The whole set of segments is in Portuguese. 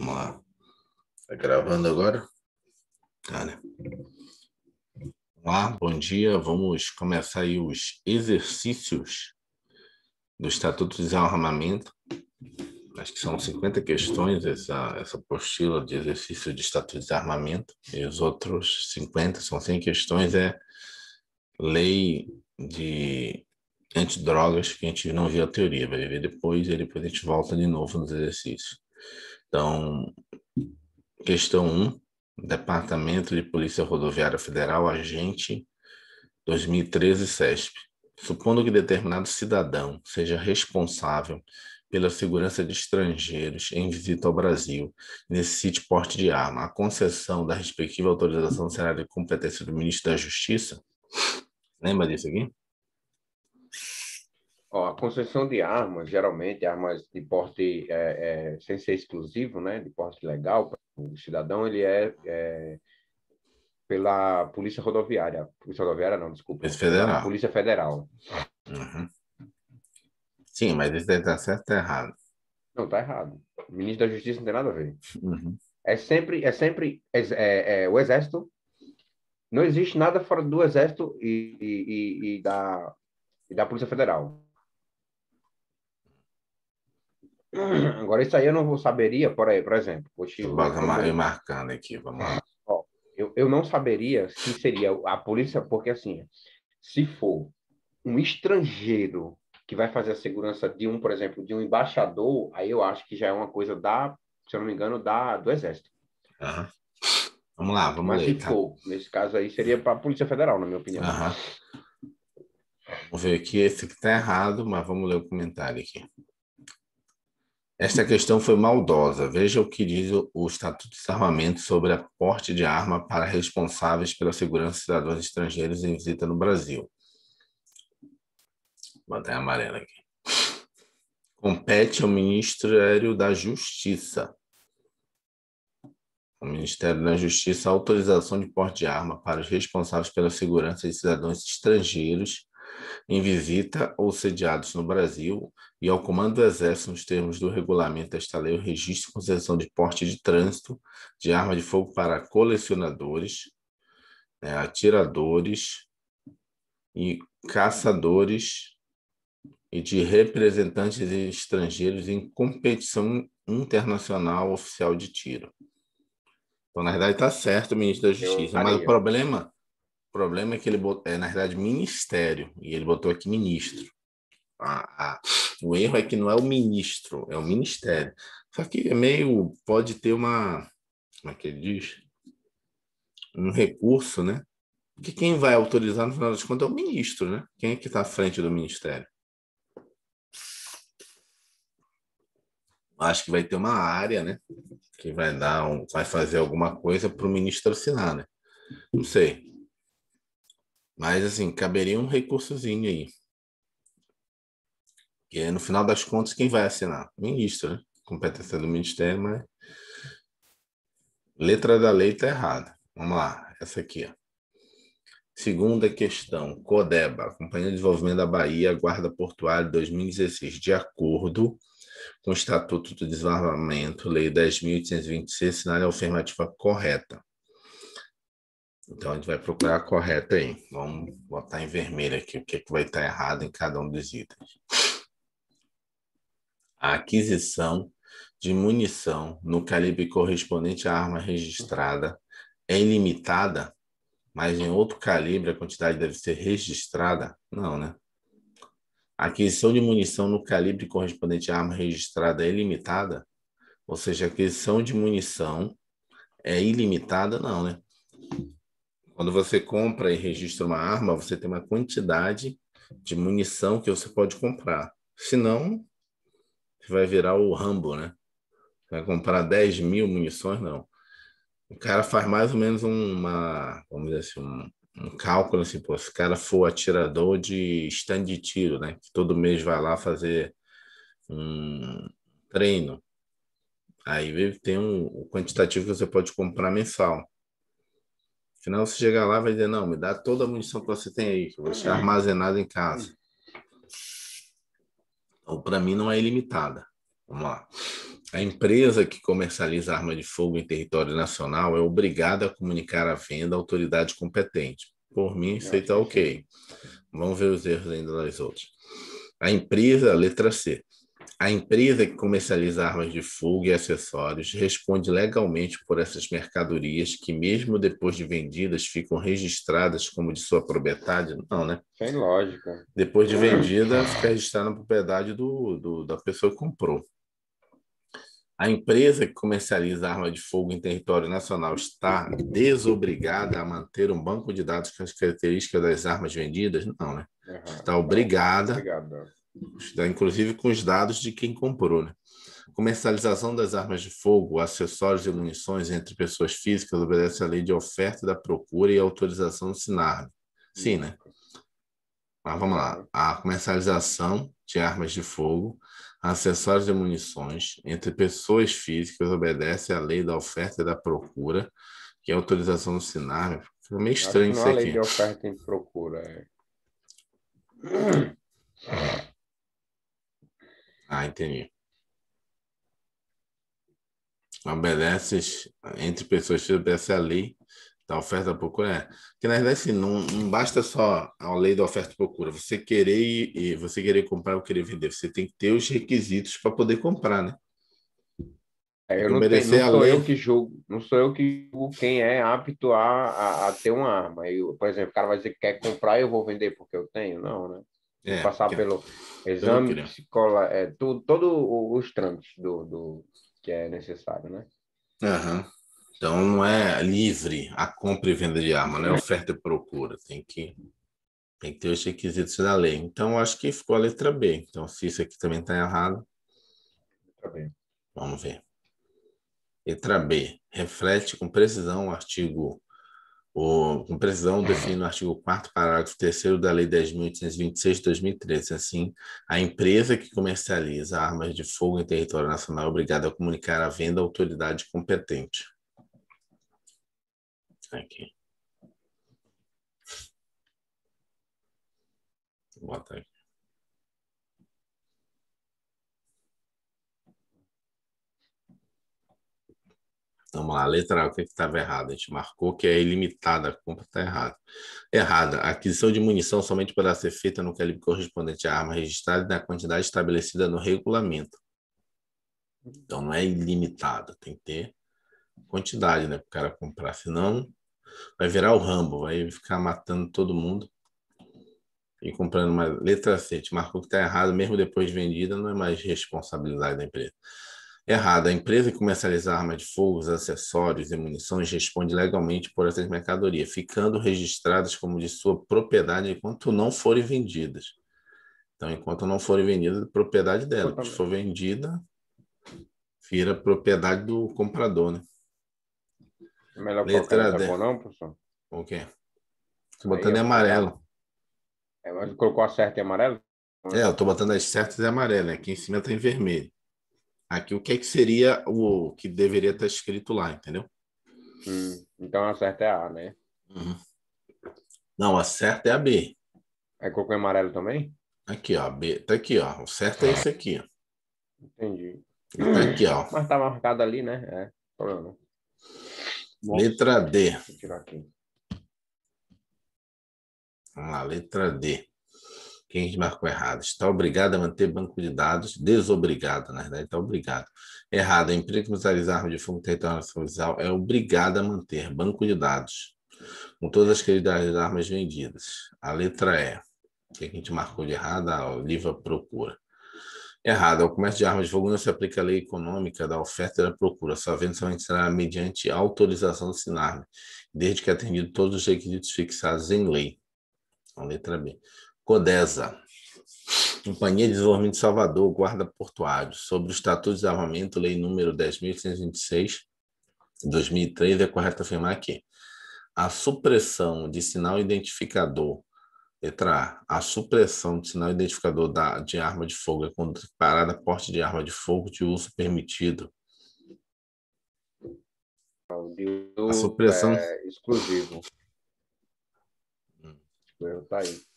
Vamos lá. Tá gravando agora? Tá, né? Vamos lá, bom dia. Vamos começar aí os exercícios do Estatuto de Desarmamento. Acho que são 50 questões essa, essa apostila de exercício de Estatuto de Desarmamento. E os outros 50, são 100 questões, é lei de antidrogas que a gente não viu a teoria, vai ver depois e depois a gente volta de novo nos exercícios. Então, questão 1, Departamento de Polícia Rodoviária Federal, agente 2013 SESP. Supondo que determinado cidadão seja responsável pela segurança de estrangeiros em visita ao Brasil, necessite porte de arma. A concessão da respectiva autorização será de competência do Ministro da Justiça? Lembra disso aqui? Ó, a concessão de armas, geralmente, armas de porte é, é, sem ser exclusivo, né, de porte legal, o cidadão, ele é, é pela Polícia Rodoviária. Polícia Rodoviária, não, desculpa. Polícia Federal. Polícia Federal. Uhum. Sim, mas isso está tá certo ou tá errado? Não, está errado. O ministro da Justiça não tem nada a ver. Uhum. É sempre, é sempre é, é, o Exército. Não existe nada fora do Exército e, e, e, e da, e da Polícia Federal. Agora, isso aí eu não vou saberia, por, aí, por exemplo. Vou te... Vou marcando aqui, vamos lá. Ó, eu, eu não saberia se seria a polícia, porque assim, se for um estrangeiro que vai fazer a segurança de um, por exemplo, de um embaixador, aí eu acho que já é uma coisa da, se eu não me engano, da, do Exército. Uhum. Vamos lá, vamos Mas ler. Mas se tá? for, nesse caso aí, seria para a Polícia Federal, na minha opinião. Uhum. Vamos ver aqui, esse que está errado, mas vamos ler o comentário aqui. Esta questão foi maldosa. Veja o que diz o, Estatuto de Desarmamento sobre a porte de arma para responsáveis pela segurança de cidadãos estrangeiros em visita no Brasil. Vou botar amarela aqui. Compete ao Ministério da Justiça. O Ministério da Justiça a autorização de porte de arma para os responsáveis pela segurança de cidadãos estrangeiros em visita ou sediados no Brasil e ao Comando do Exército nos termos do regulamento desta lei o registro e concessão de porte de trânsito de arma de fogo para colecionadores, né, atiradores e caçadores e de representantes estrangeiros em competição internacional oficial de tiro. Então, na verdade, está certo ministro da Justiça, mas o problema o problema é que ele botou, é, na verdade, ministério, e ele botou aqui ministro. Ah, o erro é que não é o ministro, é o ministério. Só que é meio. pode ter uma. Como é que ele diz? Um recurso, né? Porque quem vai autorizar, no final das contas, é o ministro, né? Quem é que está à frente do ministério? Acho que vai ter uma área, né? Que vai dar um, vai fazer alguma coisa para o ministro assinar, né? Não sei. Mas, assim, caberia um recursozinho aí. Que é, no final das contas, quem vai assinar? ministro, né? Competência do ministério, mas. Letra da lei está errada. Vamos lá, essa aqui, ó. Segunda questão, CODEBA, Companhia de Desenvolvimento da Bahia, Guarda Portuária 2016, de acordo com o Estatuto do Desarmamento, Lei 10.826, sinal a afirmativa correta. Então a gente vai procurar a correta aí. Vamos botar em vermelho aqui o que, que vai estar errado em cada um dos itens. A aquisição de munição no calibre correspondente à arma registrada é ilimitada, mas em outro calibre a quantidade deve ser registrada? Não, né? A aquisição de munição no calibre correspondente à arma registrada é ilimitada? Ou seja, a aquisição de munição é ilimitada? Não, né? Quando você compra e registra uma arma, você tem uma quantidade de munição que você pode comprar. Se não, vai virar o Rambo, né? vai comprar 10 mil munições, não. O cara faz mais ou menos uma, vamos dizer assim, um, um cálculo assim, pô, se o cara for atirador de stand de tiro, né? Que todo mês vai lá fazer um treino. Aí tem um, o quantitativo que você pode comprar mensal. Afinal, você chegar lá vai dizer, não, me dá toda a munição que você tem aí, que eu vou deixar é. armazenada em casa. Hum. Então, para mim, não é ilimitada. Vamos lá. A empresa que comercializa arma de fogo em território nacional é obrigada a comunicar a venda à autoridade competente. Por mim, isso aí está ok. Vamos ver os erros ainda das outras. A empresa, letra C, a empresa que comercializa armas de fogo e acessórios responde legalmente por essas mercadorias que, mesmo depois de vendidas, ficam registradas como de sua propriedade? Não, né? Tem lógica. Depois de vendida, fica registrada na propriedade do, do, da pessoa que comprou. A empresa que comercializa arma de fogo em território nacional está desobrigada a manter um banco de dados com as características das armas vendidas? Não, né? Está obrigada. Obrigado inclusive com os dados de quem comprou. Né? Comercialização das armas de fogo, acessórios e munições entre pessoas físicas obedece à lei de oferta da procura e autorização do SINAR, Sim, né? Mas vamos lá. A comercialização de armas de fogo, acessórios e munições entre pessoas físicas obedece à lei da oferta e da procura e autorização do SINAR. Fica meio estranho isso é aqui. Não é lei de oferta e procura. É... Ah, entendi. Obedeces entre pessoas que obedecem a lei da oferta e procura. Porque, na verdade, assim, não, não basta só a lei da oferta e procura. Você querer e você querer comprar ou querer vender. Você tem que ter os requisitos para poder comprar, né? É, eu não, tenho, não sou lei... eu que julgo, não sou eu que julgo quem é apto a, a, a ter uma arma. Eu, por exemplo, o cara vai dizer que quer comprar e eu vou vender porque eu tenho. Não, né? É, passar que... É. pelo então, exame, psicola, é, tudo, todos os trâmites do, do, que é necessário, né? Uhum. Então não é livre a compra e venda de arma, não é oferta e procura, tem que tem que ter os requisitos da lei. Então acho que ficou a letra B. Então se isso aqui também está errado, letra vamos ver. Letra B reflete com precisão o artigo o, com precisão, define no artigo 4 parágrafo 3 da Lei 10.826 de 2013. Assim, a empresa que comercializa armas de fogo em território nacional é obrigada a comunicar a venda à autoridade competente. Aqui. Vou botar aqui. Vamos lá, letra A, o que é estava errado? A gente marcou que é ilimitada, a compra está errada. Errada, a aquisição de munição somente poderá ser feita no calibre correspondente à arma registrada e na quantidade estabelecida no regulamento. Então não é ilimitada, tem que ter quantidade, né, para o cara comprar, senão vai virar o Rambo, vai ficar matando todo mundo e comprando uma letra C, gente marcou que está errado, mesmo depois de vendida, não é mais responsabilidade da empresa errado. A empresa que comercializa armas de fogo, acessórios e munições responde legalmente por essas mercadorias, ficando registradas como de sua propriedade enquanto não forem vendidas. Então, enquanto não forem vendidas, propriedade dela. Se for vendida, vira propriedade do comprador, né? É melhor Letra colocar D. Japão, não, professor? O quê? Estou botando em amarelo. É, mas colocou a certa em amarelo? É, eu estou botando as certas e amarelas. Né? Aqui em cima está em vermelho aqui o que, é que seria o que deveria estar escrito lá, entendeu? Hum, então a certa é A, né? Uhum. Não, a certa é a B. É cocô amarelo também? Aqui, ó. B, tá aqui, ó. O certo é esse é. aqui, ó. Entendi. tá aqui, ó. Mas tá marcado ali, né? É, problema. Letra D. Vou tirar aqui. Vamos lá, letra D quem a gente marcou errado. Está obrigado a manter banco de dados, desobrigado, na verdade, está obrigado. Errado, a empresa que comercializar arma de fogo territorial nacional é obrigada a manter banco de dados com todas as qualidades de armas vendidas. A letra E, que a gente marcou de errado, a Oliva procura. Errado, ao comércio de armas de fogo não se aplica a lei econômica da oferta e da procura, sua venda somente será mediante autorização do SINARM, desde que atendido todos os requisitos fixados em lei. A letra B CODESA, Companhia de Desenvolvimento de Salvador, Guarda Portuário, sobre o Estatuto de Desarmamento, Lei número 10.826, 2003, é correto afirmar que a supressão de sinal identificador, letra A, a supressão de sinal identificador da, de arma de fogo é comparada a porte de arma de fogo de uso permitido. De uso a supressão... É exclusivo. Hum. Está aí.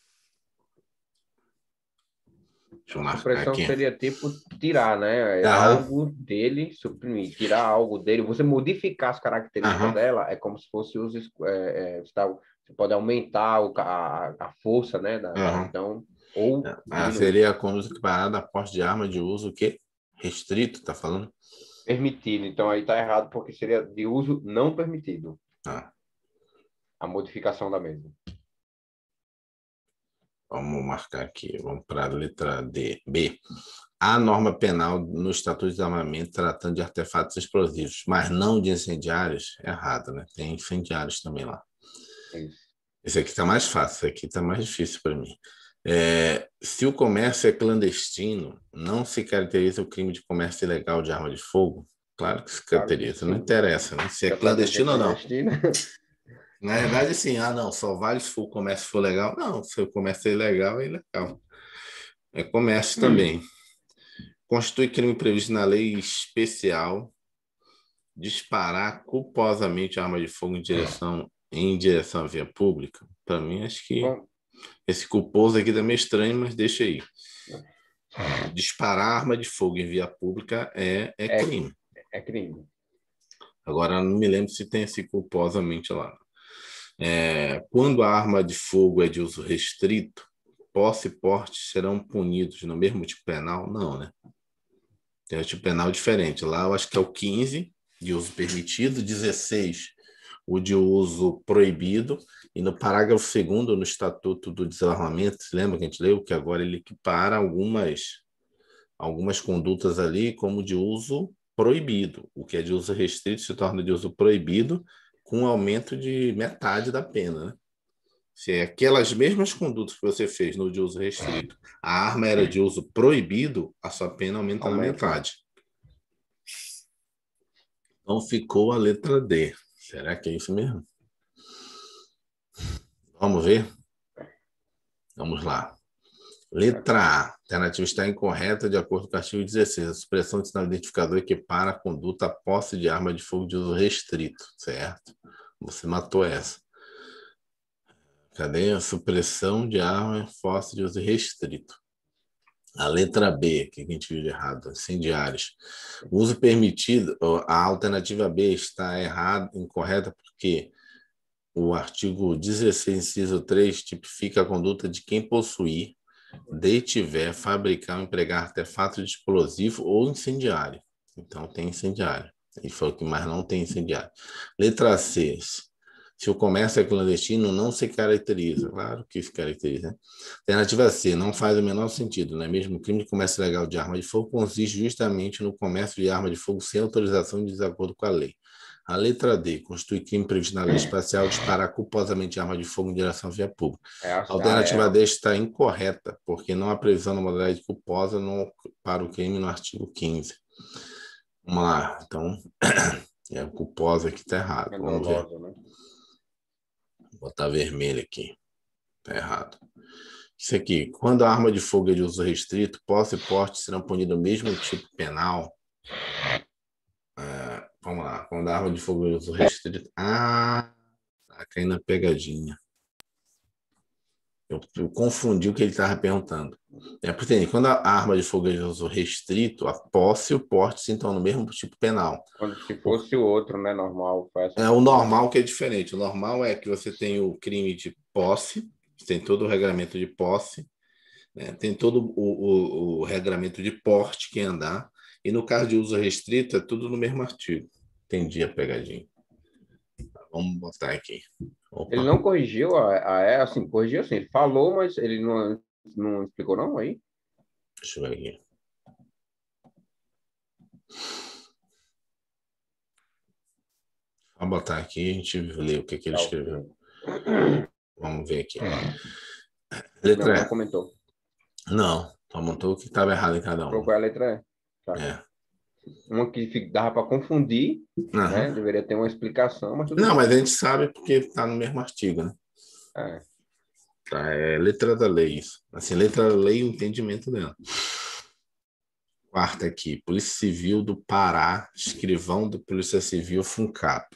Deixa eu Supressão aqui. seria tipo tirar, né? É Aham. algo dele, suprimir, tirar algo dele. Você modificar as características Aham. dela é como se fosse os. É, é, tá, você, pode aumentar o, a, a força, né? Da, então, ou. É, ah, seria como equiparada a porte de arma de uso que restrito, tá falando? Permitido. Então aí tá errado porque seria de uso não permitido. Ah. A modificação da mesma. Vamos marcar aqui, vamos para a letra D, B. Há norma penal no Estatuto de Armamento tratando de artefatos explosivos, mas não de incendiários? Errado, né? Tem incendiários também lá. É esse aqui está mais fácil, esse aqui está mais difícil para mim. É, se o comércio é clandestino, não se caracteriza o crime de comércio ilegal de arma de fogo? Claro que se caracteriza, não interessa, né? Se é tá clandestino ou não. Na verdade, assim, ah, não, só vale se for o comércio for legal. Não, se o comércio é ilegal, é ilegal. É comércio hum. também. Constitui crime previsto na lei especial disparar culposamente arma de fogo em direção em direção à via pública. Para mim, acho que esse culposo aqui também é estranho, mas deixa aí. Disparar arma de fogo em via pública é, é, é crime. É crime. Agora, não me lembro se tem esse culposamente lá. É, quando a arma de fogo é de uso restrito, posse e porte serão punidos no mesmo tipo penal? Não, né? Tem um tipo penal diferente. Lá eu acho que é o 15 de uso permitido, 16 o de uso proibido, e no parágrafo 2 no Estatuto do Desarmamento, lembra que a gente leu que agora ele equipara algumas, algumas condutas ali como de uso proibido. O que é de uso restrito se torna de uso proibido com um aumento de metade da pena. Né? Se é aquelas mesmas condutas que você fez no de uso restrito, a arma era de uso proibido, a sua pena aumenta, aumenta. na metade. Então ficou a letra D. Será que é isso mesmo? Vamos ver? Vamos lá. Letra A. A alternativa está incorreta de acordo com o artigo 16. A supressão de sinal identificador equipara a conduta à posse de arma de fogo de uso restrito, certo? Você matou essa. Cadê a supressão de arma posse de uso restrito? A letra B, que a gente viu de errado, incendiários. O uso permitido, a alternativa B está errada, incorreta, porque o artigo 16, inciso 3, tipifica a conduta de quem possuir detiver, fabricar ou empregar artefato de explosivo ou incendiário. Então, tem incendiário. Ele falou que mais não tem incendiário. Letra C. Se o comércio é clandestino, não se caracteriza. Claro que se caracteriza. Né? Alternativa C. Não faz o menor sentido, não é mesmo? O crime de comércio ilegal de arma de fogo consiste justamente no comércio de arma de fogo sem autorização de desacordo com a lei. A letra D constitui crime previsto na lei espacial disparar culposamente arma de fogo em direção à via pública. É, a alternativa é. D está incorreta, porque não há previsão da modalidade culposa no, para o crime no artigo 15. Vamos lá, então, é culposa que está errado. É Vamos ver. Né? Vou botar vermelho aqui. Está errado. Isso aqui, quando a arma de fogo é de uso restrito, posse e porte serão punidos do mesmo tipo penal Vamos lá. Quando a arma de fogo usa o restrito, Ah, tá caindo a pegadinha. Eu, eu, confundi o que ele estava perguntando. É porque tem, quando a arma de fogo é de uso restrito, a posse e o porte se então no mesmo tipo penal. Quando se fosse o outro, né? Normal. Faz... É o normal que é diferente. O normal é que você tem o crime de posse, tem todo o regramento de posse, né, tem todo o, o, o regramento de porte que andar, e no caso de uso restrito, é tudo no mesmo artigo. Entendi a pegadinha. vamos botar aqui. Opa. Ele não corrigiu a, ah, a ah, é assim, corrigiu assim, ele falou, mas ele não, não explicou não aí? Deixa eu ver aqui. Vou botar aqui a gente lê o que, que ele escreveu. Vamos ver aqui. Hum. Letra não, E. Não comentou. Não, só montou o que estava errado em cada um. Qual a letra E? É. Uma que dava para confundir, uhum. né? deveria ter uma explicação. Mas Não, bem. mas a gente sabe porque está no mesmo artigo, né? É. Tá, é letra da lei, isso. Assim, letra da lei e o entendimento dela. Quarta aqui, Polícia Civil do Pará, escrivão do Polícia Civil FUNCAP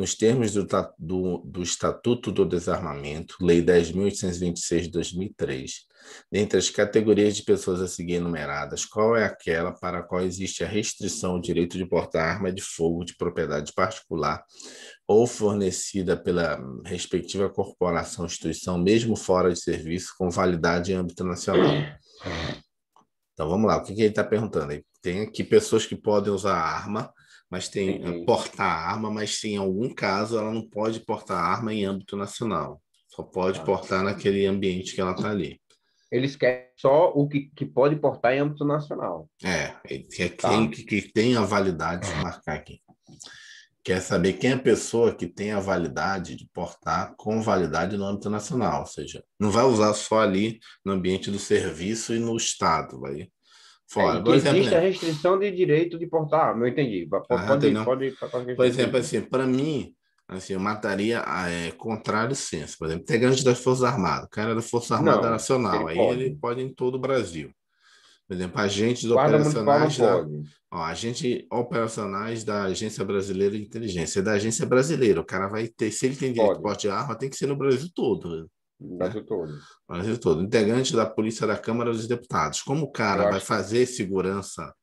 nos termos do, do, do Estatuto do Desarmamento, Lei 10.826 de 2003, dentre as categorias de pessoas a seguir enumeradas, qual é aquela para a qual existe a restrição ao direito de portar arma de fogo de propriedade particular ou fornecida pela respectiva corporação ou instituição, mesmo fora de serviço, com validade em âmbito nacional? Então vamos lá, o que, que ele está perguntando? Tem aqui pessoas que podem usar arma mas tem Entendi. portar arma, mas em algum caso ela não pode portar arma em âmbito nacional. Só pode ah, portar naquele ambiente que ela está ali. Eles querem só o que, que pode portar em âmbito nacional. É, é tá. quem que, que tem a validade, de marcar aqui. Quer saber quem é a pessoa que tem a validade de portar com validade no âmbito nacional, ou seja, não vai usar só ali no ambiente do serviço e no Estado, vai é, fora. É, Por exemplo, existe a né? restrição de direito de portar arma, eu entendi. Pode, ah, pode, pode, pode Por exemplo, assim, para mim, assim, eu mataria ah, é, contrário senso. Por exemplo, integrante das Forças Armadas, o cara é da Força Armada não, Nacional, ele aí ele pode em todo o Brasil. Por exemplo, agentes Guarda operacionais da, ó, agente operacionais da Agência Brasileira de Inteligência, é da Agência Brasileira. O cara vai ter, se ele tem direito pode. de porte de arma, tem que ser no Brasil todo. No é. Brasil né? todo. No Brasil todo. Integrante da Polícia da Câmara dos Deputados. Como o cara vai fazer segurança?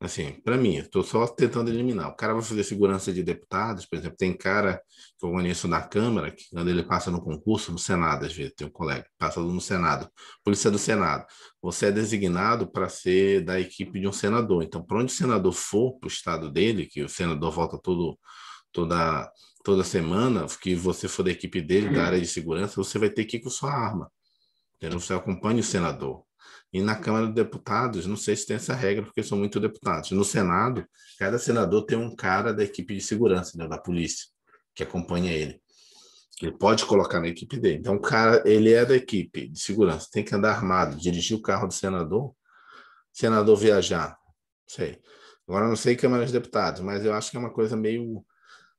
Assim, para mim, estou só tentando eliminar. O cara vai fazer segurança de deputados, por exemplo, tem cara que eu conheço na Câmara, que quando ele passa no concurso, no Senado, às vezes, tem um colega, passa no Senado, Polícia do Senado. Você é designado para ser da equipe de um senador. Então, para onde o senador for, para o estado dele, que o senador volta todo, toda toda semana que você for da equipe dele, da área de uhum. segurança, você vai ter que ir com sua arma. Entendeu? Você acompanha o senador. E na Câmara dos Deputados, não sei se tem essa regra, porque são muitos deputados. No Senado, cada senador tem um cara da equipe de segurança, né, da polícia, que acompanha ele. Ele pode colocar na equipe dele. Então, o cara, ele é da equipe de segurança, tem que andar armado, dirigir o carro do senador, senador viajar. Não sei. Agora, não sei Câmara dos Deputados, mas eu acho que é uma coisa meio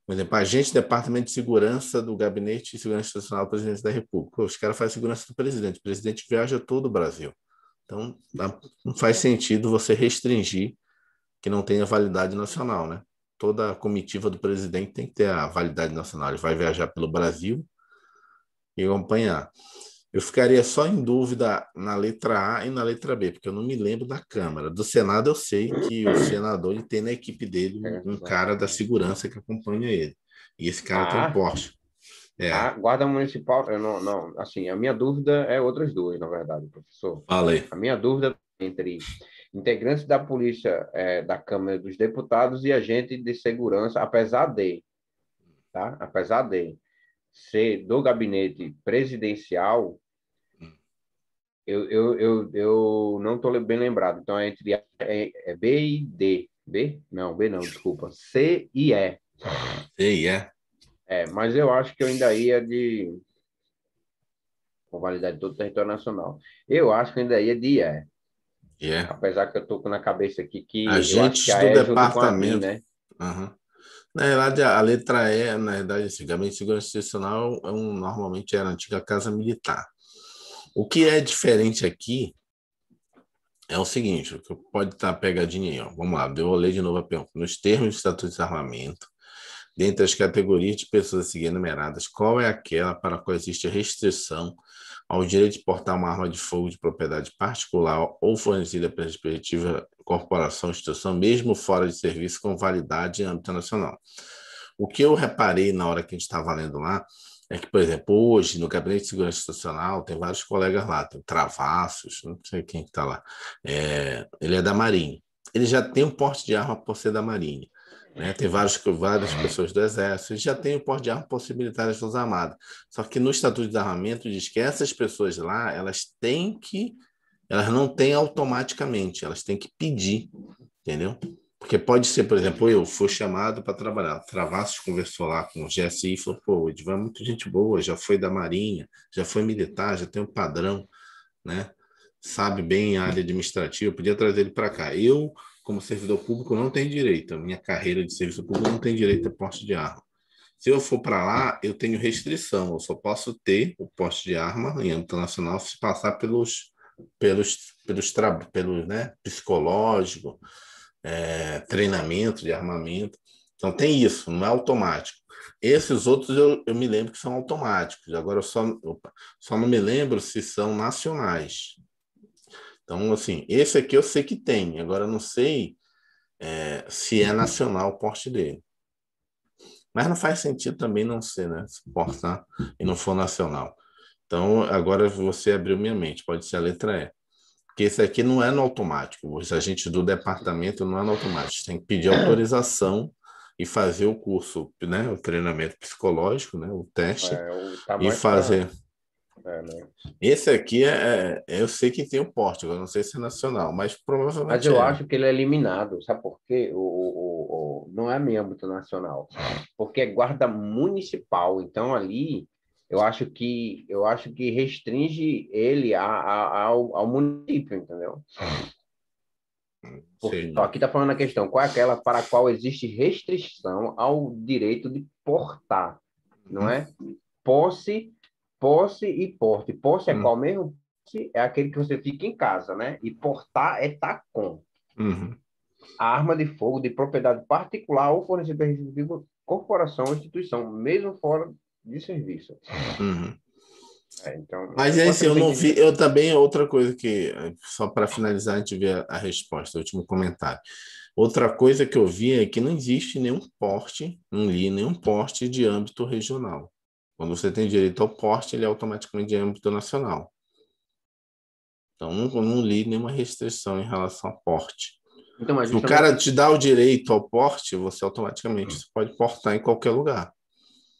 por exemplo, agente do Departamento de Segurança do Gabinete de Segurança Institucional do Presidente da República. Os caras fazem segurança do presidente. O presidente viaja todo o Brasil. Então, não faz é. sentido você restringir que não tenha validade nacional, né? Toda a comitiva do presidente tem que ter a validade nacional. Ele vai viajar pelo Brasil e acompanhar. Eu ficaria só em dúvida na letra A e na letra B, porque eu não me lembro da Câmara. Do Senado eu sei que o uhum. senador ele tem na equipe dele um cara da segurança que acompanha ele. E esse cara ah, tem um ah. Porsche. É. A ah, guarda municipal, eu não, não, assim, a minha dúvida é outras duas, na verdade, professor. Falei. A minha dúvida é entre integrantes da polícia é, da Câmara dos Deputados e agente de segurança, apesar de, tá? Apesar de ser do gabinete presidencial, eu, eu, eu, eu não estou bem lembrado. Então é entre é, é B e D. B? Não, B não, desculpa. C e E. C e E. É, mas eu acho que eu ainda ia de. Com validade de todo o território nacional. Eu acho que eu ainda ia de E. Yeah. Apesar que eu estou na cabeça aqui que. Agentes que do é departamento. Né? A Na verdade, a letra E, na verdade, antigamente, segurança institucional é um, normalmente era a antiga Casa Militar. O que é diferente aqui é o seguinte, pode estar tá pegadinha aí, ó. vamos lá, eu vou ler de novo a pergunta. Nos termos do Estatuto de Desarmamento, dentre as categorias de pessoas a seguir enumeradas, qual é aquela para a qual existe restrição ao direito de portar uma arma de fogo de propriedade particular ou fornecida pela respectiva corporação ou instituição, mesmo fora de serviço, com validade em âmbito nacional? O que eu reparei na hora que a gente estava tá lendo lá é que, por exemplo, hoje no Gabinete de Segurança Institucional tem vários colegas lá, tem Travassos, não sei quem está lá. É, ele é da Marinha. Ele já tem um porte de arma por ser da Marinha. Né? Tem vários, várias uhum. pessoas do Exército, já tem um porte de arma por ser militar das Armadas. Só que no Estatuto de Desarmamento diz que essas pessoas lá, elas têm que, elas não têm automaticamente, elas têm que pedir, entendeu? Porque pode ser, por exemplo, eu fui chamado para trabalhar. Travassos conversou lá com o GSI e falou: pô, o Edvan é muito gente boa, já foi da Marinha, já foi militar, já tem um padrão, né? Sabe bem a área administrativa, podia trazer ele para cá. Eu, como servidor público, não tenho direito, a minha carreira de serviço público não tem direito a poste de arma. Se eu for para lá, eu tenho restrição, eu só posso ter o poste de arma em âmbito nacional se passar pelos, pelos, pelos, pelos, pelos né, psicológico é, treinamento de armamento. Então tem isso, não é automático. Esses outros eu, eu me lembro que são automáticos. Agora eu só, opa, só não me lembro se são nacionais. Então, assim, esse aqui eu sei que tem, agora eu não sei é, se é nacional o porte dele. Mas não faz sentido também não ser, né? Se portar e não for nacional. Então, agora você abriu minha mente, pode ser a letra E. Porque isso aqui não é no automático. Os agentes do departamento não é no automático. Tem que pedir é. autorização e fazer o curso, né? O treinamento psicológico, né? O teste. É, o e fazer. É, né? Esse aqui é, é eu sei que tem o porte, eu não sei se é nacional, mas provavelmente. Mas eu é. acho que ele é eliminado, sabe por quê? O, o, o, não é membro do nacional, porque é guarda municipal, então ali eu acho que eu acho que restringe ele a, a, ao, ao, município, entendeu? Hum, Porque, aqui está falando a questão, qual é aquela para a qual existe restrição ao direito de portar, não é? Hum. Posse, posse e porte. Posse é hum. qual mesmo? Posse é aquele que você fica em casa, né? E portar é estar tá com. Uhum. A arma de fogo de propriedade particular ou fornecida corporação ou instituição, mesmo fora de serviço. É uhum. É, então, Mas é assim, eu não vi. Eu também, é outra coisa que, só para finalizar, a gente vê a, a resposta, o último comentário. Outra coisa que eu vi é que não existe nenhum porte, não li nenhum porte de âmbito regional. Quando você tem direito ao porte, ele é automaticamente de âmbito nacional. Então, não, não li nenhuma restrição em relação ao porte. Então, Se o cara te dá o direito ao porte, você automaticamente você hum. pode portar em qualquer lugar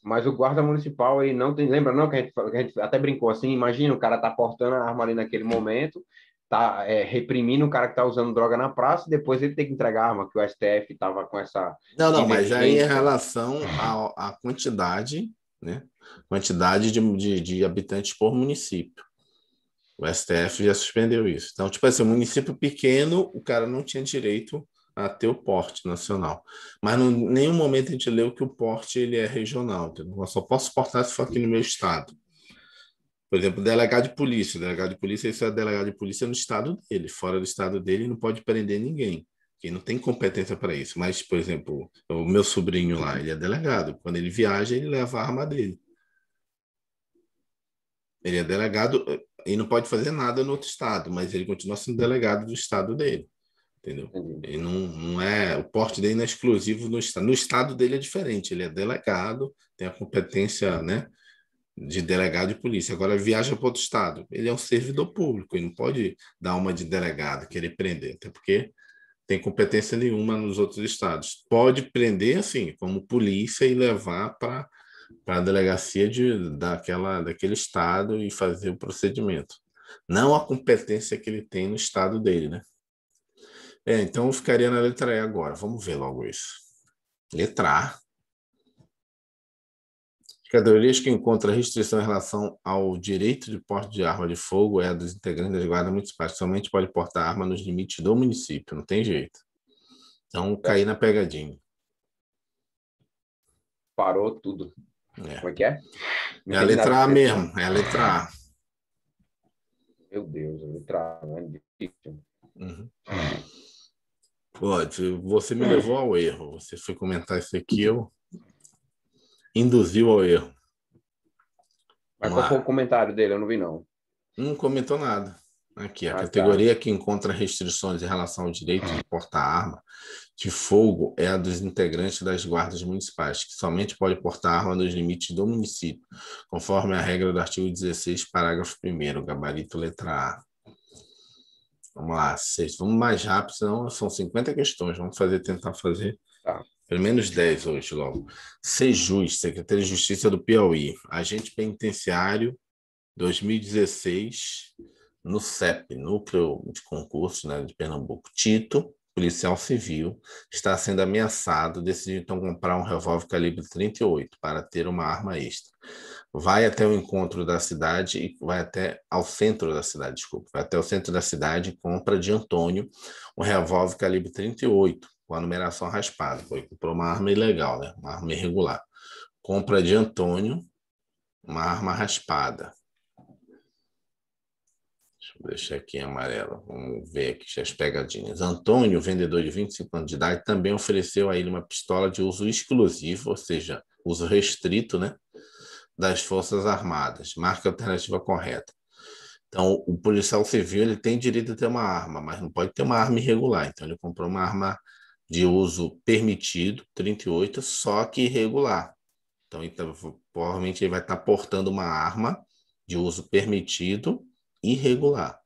mas o guarda municipal ele não tem, lembra não que a gente, que a gente até brincou assim, imagina o cara tá portando a arma ali naquele momento, tá é, reprimindo o cara que tá usando droga na praça, depois ele tem que entregar a arma que o STF tava com essa Não, não, mas já é em relação à, quantidade, né? Quantidade de, de, de habitantes por município. O STF já suspendeu isso. Então, tipo assim, um município pequeno, o cara não tinha direito a ter o porte nacional. Mas em nenhum momento a gente leu que o porte ele é regional. Entendeu? Eu só posso portar se for aqui no meu estado. Por exemplo, delegado de polícia. Delegado de polícia, isso é delegado de polícia no estado dele. Fora do estado dele, não pode prender ninguém. Ele não tem competência para isso. Mas, por exemplo, o meu sobrinho lá, ele é delegado. Quando ele viaja, ele leva a arma dele. Ele é delegado eh, e não pode fazer nada no outro estado, mas ele continua sendo delegado do estado dele entendeu? Ele não, não é, o porte dele não é exclusivo no estado. No estado dele é diferente, ele é delegado, tem a competência, né, de delegado de polícia. Agora viaja para outro estado, ele é um servidor público, ele não pode dar uma de delegado, querer prender, até porque tem competência nenhuma nos outros estados. Pode prender, assim, como polícia e levar para para a delegacia de, daquela, daquele estado e fazer o procedimento. Não a competência que ele tem no estado dele, né? É, então eu ficaria na letra E agora. Vamos ver logo isso. Letra A. categorias que encontra restrição em relação ao direito de porte de arma de fogo é a dos integrantes das guardas municipais. Somente pode portar arma nos limites do município, não tem jeito. Então, cair na pegadinha. Parou tudo. É. Como é que é? Não é a letra A mesmo, é a letra A. Meu Deus, a letra A é difícil. Uhum. Hum. Pode. Você me é. levou ao erro. Você foi comentar isso aqui, eu induziu ao erro. Mas qual foi o comentário dele? Eu não vi, não. Não comentou nada. Aqui, a ah, tá. categoria tá. que encontra restrições em relação ao direito de portar arma de fogo é a dos integrantes das guardas municipais, que somente pode portar arma nos limites do município, conforme a regra do artigo 16, parágrafo 1, gabarito letra A. Vamos lá, seis. Vamos mais rápido, senão são 50 questões. Vamos fazer, tentar fazer tá. pelo menos 10 hoje logo. Sejus, Secretaria de Justiça do Piauí, agente penitenciário 2016, no CEP, Núcleo de concurso, né, de Pernambuco. Tito, policial civil, está sendo ameaçado, decidiu então comprar um revólver calibre 38 para ter uma arma extra. Vai até o encontro da cidade e vai até ao centro da cidade, desculpa, vai até o centro da cidade e compra de Antônio um revólver calibre 38 com a numeração raspada, foi comprou uma arma ilegal, né? Uma arma irregular. Compra de Antônio uma arma raspada deixa deixar aqui em amarelo. Vamos ver aqui as pegadinhas. Antônio, vendedor de 25 anos de idade, também ofereceu a ele uma pistola de uso exclusivo, ou seja, uso restrito, né? Das Forças Armadas. Marca alternativa correta. Então, o policial civil ele tem direito a ter uma arma, mas não pode ter uma arma irregular. Então, ele comprou uma arma de uso permitido, 38, só que irregular. Então, então provavelmente ele vai estar portando uma arma de uso permitido irregular.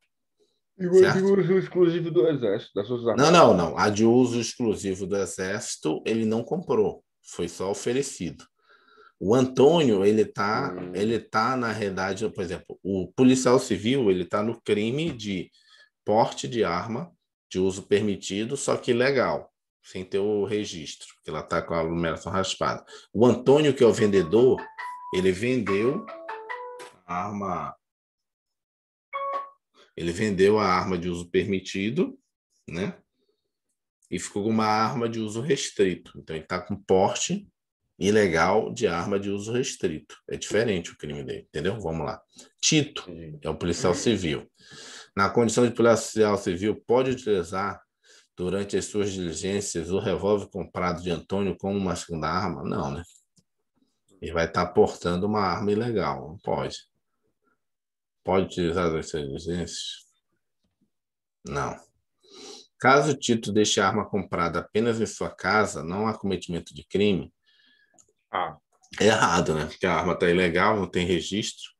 o De uso exclusivo do Exército, das Não, não, não. A de uso exclusivo do Exército, ele não comprou. Foi só oferecido. O Antônio, ele tá, hum. ele tá na realidade, por exemplo, o policial civil, ele tá no crime de porte de arma de uso permitido, só que legal, sem ter o registro, porque ela tá com a numeração raspada. O Antônio, que é o vendedor, ele vendeu a arma ele vendeu a arma de uso permitido, né? E ficou com uma arma de uso restrito. Então ele está com porte ilegal de arma de uso restrito. É diferente o crime dele, entendeu? Vamos lá. Tito é o policial civil. Na condição de policial civil, pode utilizar durante as suas diligências o revólver comprado de Antônio como uma segunda arma? Não, né? Ele vai estar tá portando uma arma ilegal, não pode. Pode utilizar dois exigências? Não. Caso o Tito deixe a arma comprada apenas em sua casa, não há cometimento de crime. Ah. É errado, né? Porque a arma está ilegal, não tem registro.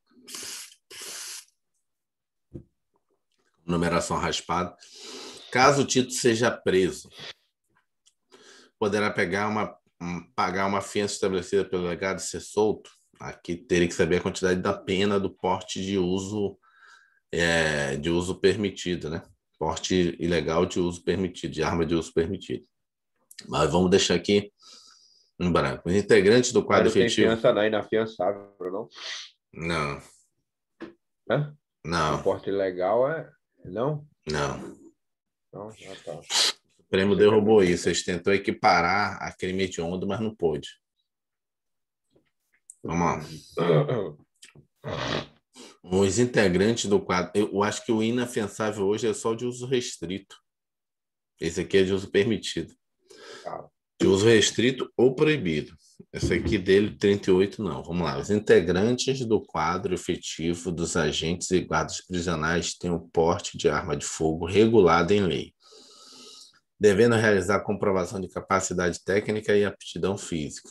Numeração raspada. Caso o Tito seja preso, poderá pegar uma, pagar uma fiança estabelecida pelo legado e ser solto? Aqui teria que saber a quantidade da pena do porte de uso é, de uso permitido, né? Porte ilegal de uso permitido, de arma de uso permitido. Mas vamos deixar aqui em branco. Os integrantes do quadro Mas não efetivo. Não tem fiança não, inafiançável, não? Não. Hã? Não. O porte ilegal é. Não? Não. Não, já ah, tá. O Supremo derrubou isso, eles tentou equiparar a crime onda, mas não pôde. Vamos lá. Ah. Os integrantes do quadro. Eu acho que o inafensável hoje é só de uso restrito. Esse aqui é de uso permitido. Tá. De uso restrito ou proibido. Esse aqui dele, 38, não. Vamos lá. Os integrantes do quadro efetivo dos agentes e guardas prisionais têm o porte de arma de fogo regulado em lei, devendo realizar comprovação de capacidade técnica e aptidão física.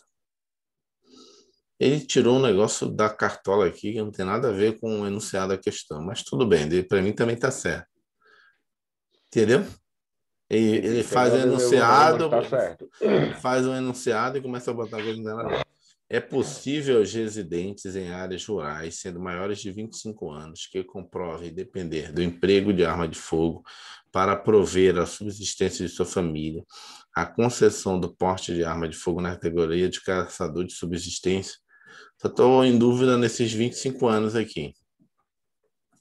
Ele tirou um negócio da cartola aqui que não tem nada a ver com o enunciado da questão, mas tudo bem, para mim também está certo. Entendeu? Ele, ele faz o enunciado, tá faz um enunciado e começa a botar coisa nela. É possível os residentes em áreas rurais, sendo maiores de 25 anos, que comprovem depender do emprego de arma de fogo para prover a subsistência de sua família, a concessão do porte de arma de fogo na categoria de caçador de subsistência só estou em dúvida nesses 25 anos aqui.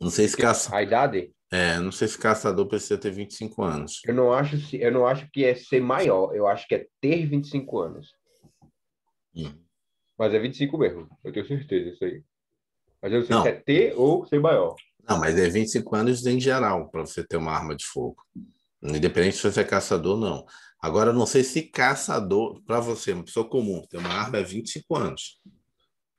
Não sei se caça. A idade? É, não sei se caçador precisa ter 25 anos. Eu não acho, eu não acho que é ser maior, eu acho que é ter 25 anos. Hum. Mas é 25 mesmo, eu tenho certeza disso aí. Mas eu não sei não. se é ter ou ser maior. Não, mas é 25 anos em geral para você ter uma arma de fogo. Independente se você é caçador ou não. Agora, eu não sei se caçador, para você, uma pessoa comum, ter uma arma é 25 anos.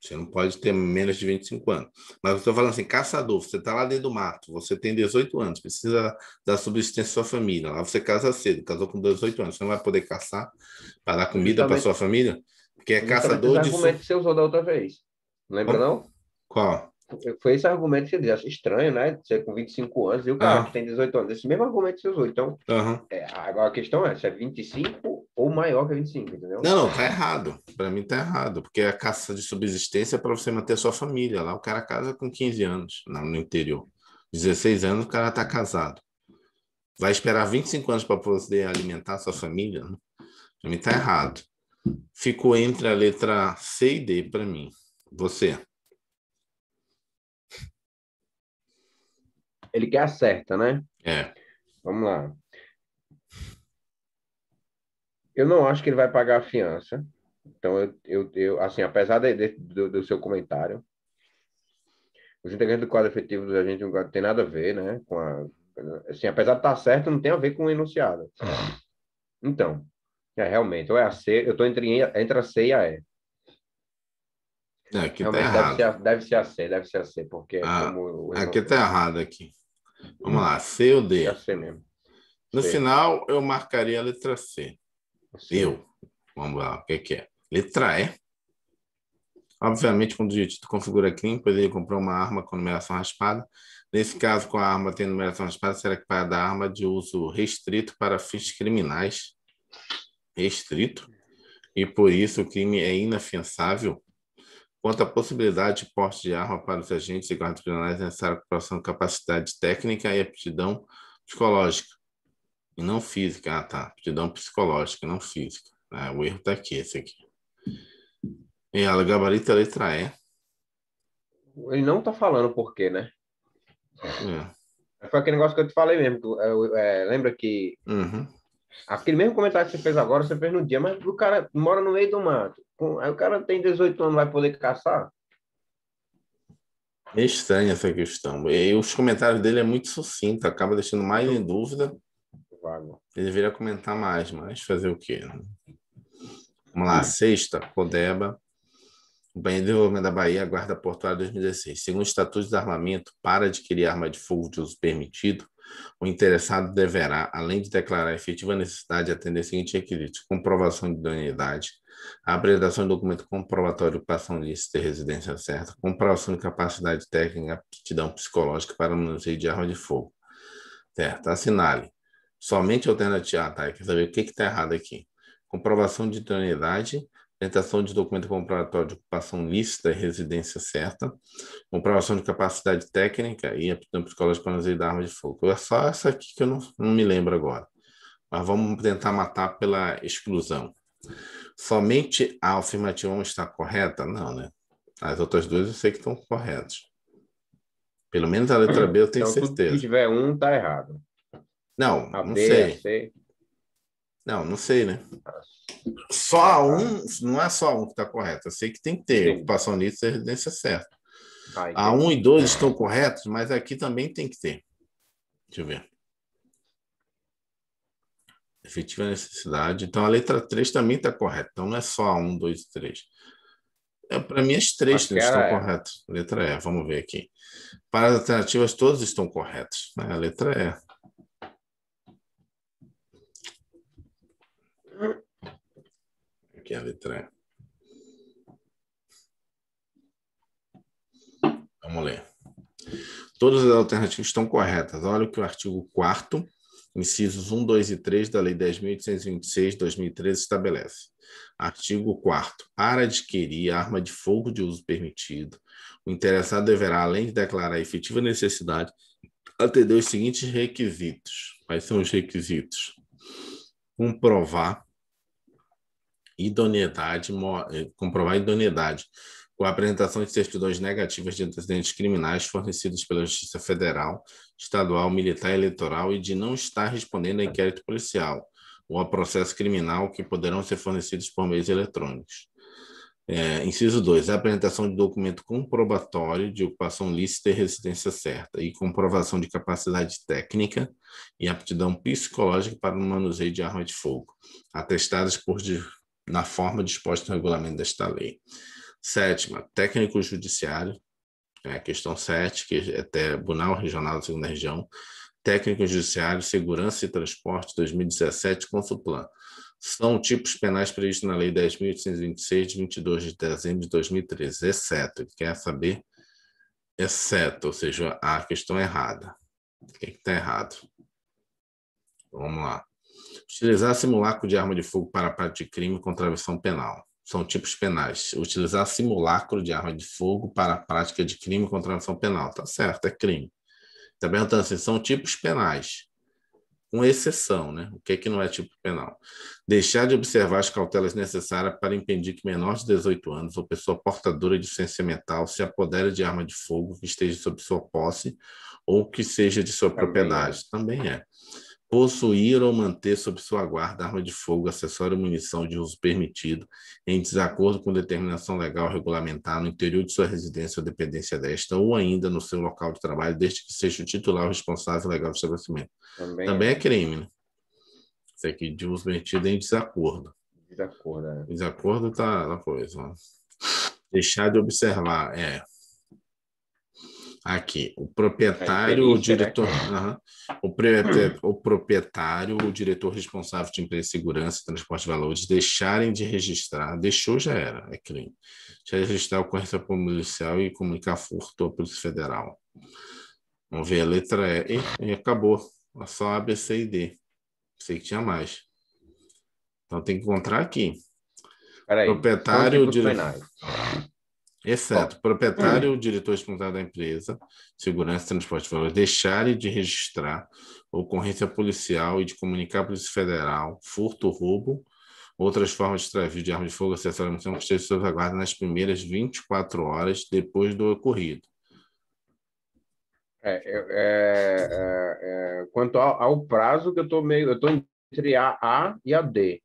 Você não pode ter menos de 25 anos. Mas eu estou falando assim, caçador, você está lá dentro do mato, você tem 18 anos, precisa dar subsistência à sua família. Lá você casa cedo, casou com 18 anos, você não vai poder caçar para dar comida para sua família? Porque é caçador de... argumento que você usou da outra vez. Lembra Qual? não? Qual? Foi esse argumento que você disse. Estranho, né? Você com 25 anos e o cara que tem 18 anos. Esse mesmo argumento que você usou. Então, uhum. é, agora a questão é, se é 25 ou maior que 25, entendeu? Não, não, tá errado. Para mim tá errado, porque a caça de subsistência é para você manter a sua família. Lá o cara casa com 15 anos no interior. 16 anos o cara tá casado. Vai esperar 25 anos para poder alimentar a sua família? Né? Para mim tá errado. Ficou entre a letra C e D para mim. Você. Ele quer acerta, né? É. Vamos lá. Eu não acho que ele vai pagar a fiança. Então, eu, eu, eu assim, apesar de, de, do, do, seu comentário, os integrantes do quadro efetivo da gente não tem nada a ver, né? Com a, assim, apesar de estar certo, não tem a ver com o enunciado. Então, é, realmente, ou é a C, eu estou entre, entre a C e a E. É, aqui tá errado. Deve ser, deve ser a C, deve ser a C, porque... Ah, como, aqui está errado, aqui. Vamos hum. lá, C ou D? É C mesmo. No C. final, eu marcaria a letra C. Eu. Vamos lá, o que é é? Letra E. Obviamente, quando o jiu-jitsu configura crime, pois ele comprou uma arma com numeração raspada. Nesse caso, com a arma tendo numeração raspada, será que para dar arma de uso restrito para fins criminais? Restrito? E por isso o crime é inafiançável? Quanto à possibilidade de porte de arma para os agentes e guardas criminais é necessário a comprovação de capacidade técnica e aptidão psicológica. E não física, ah, tá. Aptidão psicológica, não física. Ah, o erro está aqui, esse aqui. E a gabarito é a letra E. Ele não está falando por quê, né? É. é. Foi aquele negócio que eu te falei mesmo. é, é, lembra que uhum. aquele mesmo comentário que você fez agora, você fez no dia, mas o cara mora no meio do mato. Aí o cara tem 18 anos, vai poder caçar? É estranha essa questão. E os comentários dele é muito sucinto, acaba deixando mais em dúvida vago. Eu deveria comentar mais, mas fazer o quê? Né? Vamos lá, hum. sexta, Codeba. O Banheiro de Desenvolvimento da Bahia guarda portuário 2016. Segundo o Estatuto de Armamento, para adquirir arma de fogo de uso permitido, o interessado deverá, além de declarar a efetiva necessidade atender o seguinte requisitos: comprovação de idoneidade, apresentação de documento comprovatório de ocupação lícita e residência certa, comprovação de capacidade técnica, e aptidão psicológica para o manuseio de arma de fogo. Certo, assinale somente alternativa. Ah, tá, quer saber o que está errado aqui. Comprovação de idoneidade, tentação de documento comprobatório de ocupação lícita e residência certa, comprovação de capacidade técnica e aptidão psicológica para manuseio da arma de fogo. É só essa aqui que eu não, não me lembro agora. Mas vamos tentar matar pela exclusão. Somente a afirmativa 1 está correta? Não, né? As outras duas eu sei que estão corretas. Pelo menos a letra B eu tenho então, certeza. Se tiver um, tá errado. Não, a não B, sei. C. Não, não sei, né? Só tá, tá. um, não é só um que está correto. Eu sei que tem que ter Sim. ocupação nítida e residência certa. Ai, a 1 um e 2 estão corretos, mas aqui também tem que ter. Deixa eu ver. Efetiva necessidade. Então, a letra 3 também está correta. Então, não é só a 1, 2 e 3. Para mim, as três estão é. corretas. Letra E, é, vamos ver aqui. Para as alternativas, todas estão corretas. Né? A letra E. É. É Vamos ler. Todas as alternativas estão corretas. Olha o que o artigo 4 incisos 1, 2 e 3 da Lei 10.826, 2013, estabelece. Artigo 4 Para adquirir arma de fogo de uso permitido, o interessado deverá, além de declarar a efetiva necessidade, atender os seguintes requisitos. Quais são os requisitos? Comprovar idoneidade, eh, comprovar idoneidade com a apresentação de certidões negativas de antecedentes criminais fornecidos pela Justiça Federal, Estadual, Militar e Eleitoral e de não estar respondendo a inquérito policial ou a processo criminal que poderão ser fornecidos por meios eletrônicos. É, inciso 2. A apresentação de documento comprobatório de ocupação lícita e residência certa e comprovação de capacidade técnica e aptidão psicológica para o manuseio de arma de fogo, atestadas por na forma disposta no regulamento desta lei. Sétima, técnico judiciário, é a questão 7, que é Tribunal Regional da Segunda Região, técnico judiciário, segurança e transporte 2017, suplano São tipos penais previstos na Lei 10.826, de 22 de dezembro de 2013, exceto, é quer saber, exceto, é ou seja, a questão é errada. O que é está errado? Vamos lá. Utilizar simulacro de arma de fogo para parte de crime contra a versão penal. São tipos penais. Utilizar simulacro de arma de fogo para a prática de crime contra a contravenção penal. Tá certo, é crime. Está perguntando assim, são tipos penais. Com exceção, né? O que é que não é tipo penal? Deixar de observar as cautelas necessárias para impedir que menor de 18 anos ou pessoa portadora de ciência mental se apodere de arma de fogo que esteja sob sua posse ou que seja de sua Também. É. propriedade. Também é possuir ou manter sob sua guarda arma de fogo, acessório ou munição de uso permitido, em desacordo com determinação legal regulamentar no interior de sua residência ou dependência desta, ou ainda no seu local de trabalho, desde que seja o titular ou responsável legal do estabelecimento. Também, Também é. é crime, né? Isso aqui de uso permitido é em desacordo. Desacordo, é. Desacordo tá na coisa. Deixar de observar, é. Aqui, o proprietário, é o diretor, uhum, o, pre, o proprietário, o diretor responsável de empresa de segurança e transporte de valores deixarem de registrar, deixou já era, é crime. Já registrar o corretor policial e comunicar furto à Polícia Federal. Vamos ver a letra E. E, e acabou. Só A, B, C e D. Sei que tinha mais. Então tem que encontrar aqui. Peraí, proprietário, diretor exceto oh. proprietário hum. ou diretor responsável da empresa, segurança e transporte de valores, deixarem de registrar ocorrência policial e de comunicar à Polícia Federal furto, roubo, outras formas de extravio de arma de fogo, acessório à munição que esteja sob a guarda nas primeiras 24 horas depois do ocorrido. É, é, é, é, quanto ao, ao, prazo que eu estou meio, eu estou entre a A e a D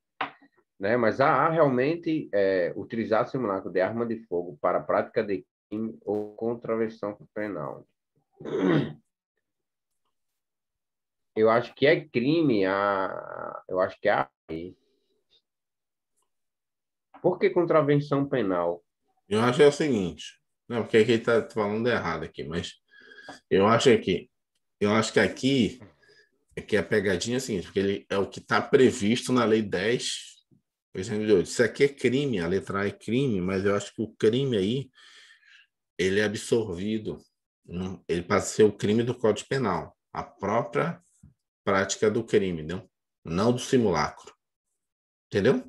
né? Mas há, há realmente é, utilizar simulacro de arma de fogo para prática de crime ou contravenção penal. Eu acho que é crime a, eu acho que é. Por que contravenção penal? Eu acho é o seguinte, não, né? porque aqui tá falando errado aqui, mas eu acho é que eu acho que aqui é que a pegadinha é a seguinte, porque ele é o que está previsto na lei 10 isso aqui é crime, a letra A é crime, mas eu acho que o crime aí, ele é absorvido, né? ele passa a ser o crime do Código Penal, a própria prática do crime, não, não do simulacro. Entendeu?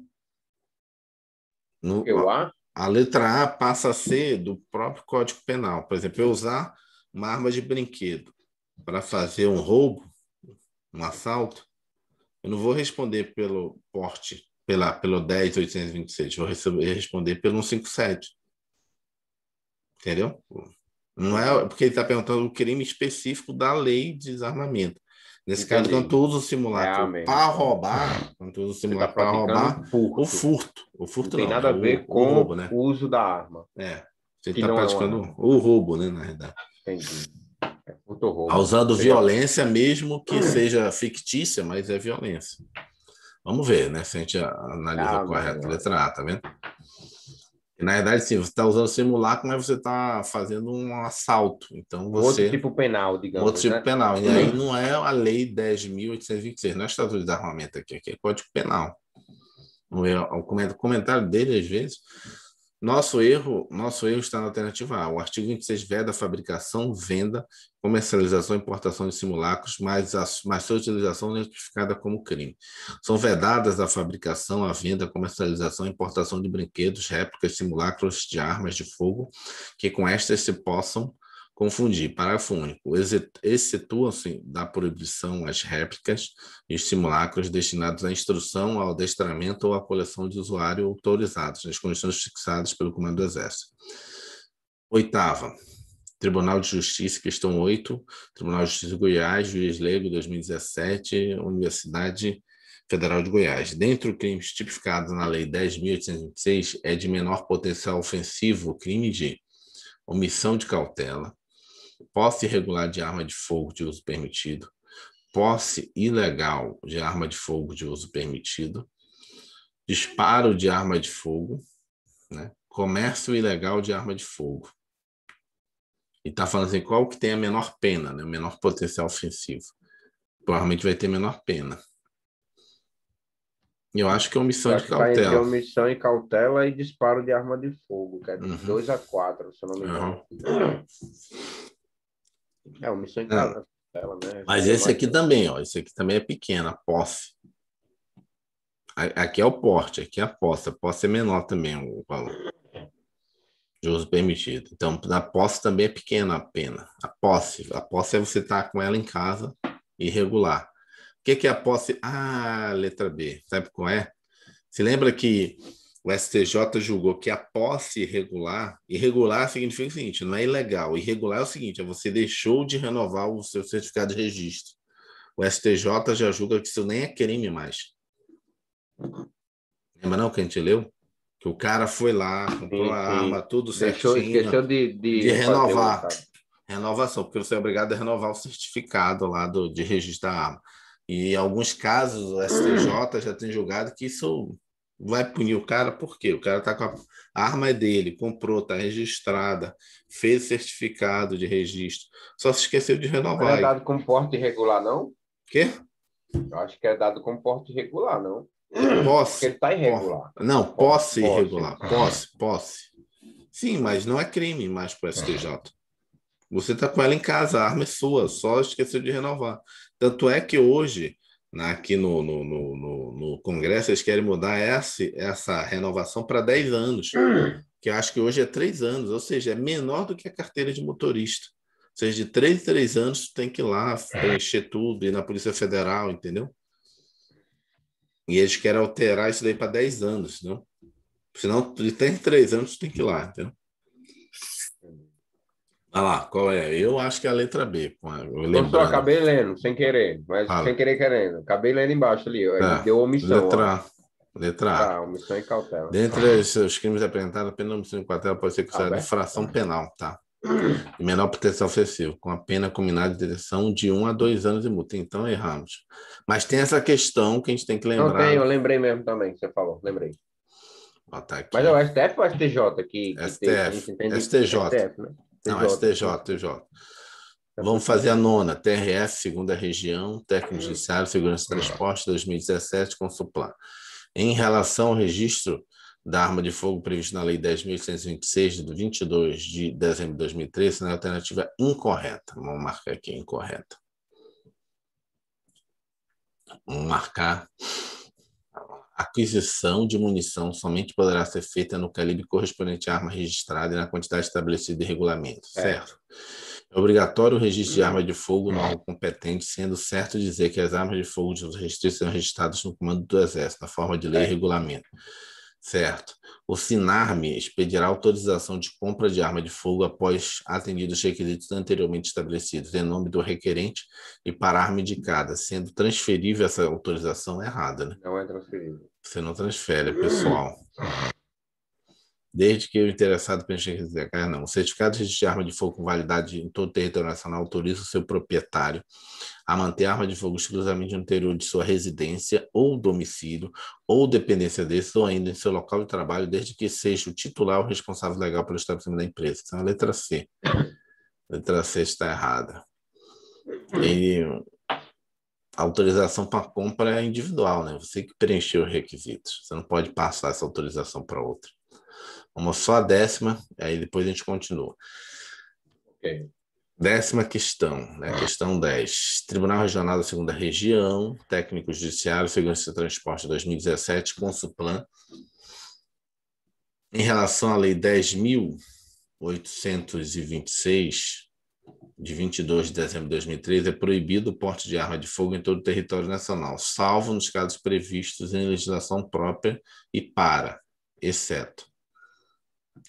No, eu a, a letra A passa a ser do próprio Código Penal. Por exemplo, eu usar uma arma de brinquedo para fazer um roubo, um assalto, eu não vou responder pelo porte pela, pelo 10.826, vou receber, responder pelo 157. Entendeu? Não é porque ele está perguntando o crime específico da lei de desarmamento. Nesse Entendi. caso, quando tu usa o simulacro é, para roubar, quando tu usa o tá simulacro tá para roubar, furto. o furto. O furto não tem não, nada a ver o, com o, roubo, né? o uso da arma. É. Você está é praticando é o roubo, né? Na realidade. Entendi. É roubo. Tá usando violência, mesmo que seja fictícia, mas é violência. Vamos ver, né? Se a gente analisa ah, correto a letra A, tá vendo? Na verdade, sim, você está usando simulacro, mas você está fazendo um assalto. Então, você... Outro tipo penal, digamos. Outro tipo né? penal. E aí não é a lei 10.826, não é a Estatuto de Armamento aqui, aqui é Código Penal. O comentário dele, às vezes, nosso erro, nosso erro está na alternativa A. O artigo 26 veda a fabricação, venda, comercialização e importação de simulacros, mas, a, mas sua utilização é justificada como crime. São vedadas a fabricação, a venda, comercialização e importação de brinquedos, réplicas, simulacros de armas de fogo, que com estas se possam confundir. Parágrafo único. Excetuam-se assim, da proibição as réplicas e os simulacros destinados à instrução, ao adestramento ou à coleção de usuário autorizados nas condições fixadas pelo Comando do Exército. Oitava. Tribunal de Justiça, questão 8. Tribunal de Justiça de Goiás, Juiz Leigo, 2017, Universidade Federal de Goiás. Dentro do crime tipificados na Lei 10.826, é de menor potencial ofensivo o crime de omissão de cautela, posse irregular de arma de fogo de uso permitido, posse ilegal de arma de fogo de uso permitido, disparo de arma de fogo, né? comércio ilegal de arma de fogo. E está falando assim, qual que tem a menor pena, né? o menor potencial ofensivo? Provavelmente vai ter menor pena. Eu acho que é omissão de cautela. Vai omissão e cautela e disparo de arma de fogo, que é de 2 uhum. a 4, se eu não me engano. Uhum. É, o Missão em É. Ah, ela, né? Mas esse aqui também, ó. Esse aqui também é pequeno, a posse. Aqui é o porte, aqui é a posse. A posse é menor também o valor de uso permitido. Então, na posse também é pequena a pena. A posse, a posse é você estar tá com ela em casa e regular. O que, que é a posse? Ah, letra B. Sabe qual é? Se lembra que o STJ julgou que a posse irregular, irregular significa o seguinte, não é ilegal, irregular é o seguinte, é você deixou de renovar o seu certificado de registro. O STJ já julga que isso nem é crime mais. Lembra não que a gente leu? Que o cara foi lá, comprou sim, a arma, tudo certinho. Deixou, de, de, de renovar. Renovação, porque você é obrigado a renovar o certificado lá do, de registrar a arma. E em alguns casos, o STJ já tem julgado que isso vai punir o cara por quê? O cara tá com a, a arma é dele, comprou, tá registrada, fez certificado de registro, só se esqueceu de renovar. Não é dado com porte regular, não? Quê? Eu acho que é dado com porte regular, não? Posse. Porque ele tá irregular. Posse. Não, posse, posse irregular. Posse, posse. Sim, mas não é crime mais para o STJ. Você tá com ela em casa, a arma é sua, só esqueceu de renovar. Tanto é que hoje né, aqui no, no, no, no, Congresso, eles querem mudar essa, essa renovação para 10 anos, que eu acho que hoje é 3 anos, ou seja, é menor do que a carteira de motorista. Ou seja, de 3 em 3 anos, tu tem que ir lá preencher tudo, ir na Polícia Federal, entendeu? E eles querem alterar isso daí para 10 anos, não? Senão, de 3 em 3 anos, tu tem que ir lá, entendeu? Vai lá, qual é? Eu acho que é a letra B. Eu só acabei lendo, sem querer, mas sem querer querendo. Acabei lendo embaixo ali, tá. deu omissão. Letra A. Letra A. Tá, omissão e cautela. Dentre ah. os, crimes apresentados, a pena de omissão e cautela pode ser considerada ah, infração penal, tá? E menor proteção ofensiva, com a pena combinada de detenção de um a dois anos de multa. Então erramos. Mas tem essa questão que a gente tem que lembrar. Não tem, eu lembrei mesmo também que você falou, lembrei. Tá mas é o STF ou STJ que, que STF, tem, STJ. STF, né? Não, STJ, é TJ. Tá Vamos fazer a nona, TRF, segunda região, técnico hum. judiciário, segurança tá. e transporte, 2017, com suplar. Em relação ao registro da arma de fogo previsto na Lei 10.826, de 22 de dezembro de 2013, na alternativa incorreta. Vamos marcar aqui, incorreta. Vamos marcar aquisição de munição somente poderá ser feita no calibre correspondente à arma registrada e na quantidade estabelecida em regulamento, é. certo? É obrigatório o registro de uhum. arma de fogo no órgão competente, sendo certo dizer que as armas de fogo de uso restrito são registradas no comando do Exército, na forma de lei é. e regulamento. Certo. O SINARME expedirá autorização de compra de arma de fogo após atendidos requisitos anteriormente estabelecidos em nome do requerente e para arma indicada, sendo transferível essa autorização é errada, né? Não é transferível. Você não transfere, é pessoal. desde que o interessado preencha ah, não. O certificado de arma de fogo com validade em todo o território nacional autoriza o seu proprietário a manter a arma de fogo exclusivamente no interior de sua residência ou domicílio ou dependência desse ou ainda em seu local de trabalho, desde que seja o titular ou responsável legal pelo estabelecimento da empresa. Então, é a letra C. A letra C está errada. E a autorização para compra é individual, né? Você que preencheu os requisitos. Você não pode passar essa autorização para outro. Vamos só a décima, aí depois a gente continua. Okay. Décima questão, né? questão 10. Tribunal Regional da Segunda Região, técnico judiciário, segurança e transporte 2017, Consuplan. Em relação à Lei 10.826, de 22 de dezembro de 2013, é proibido o porte de arma de fogo em todo o território nacional, salvo nos casos previstos em legislação própria e para, exceto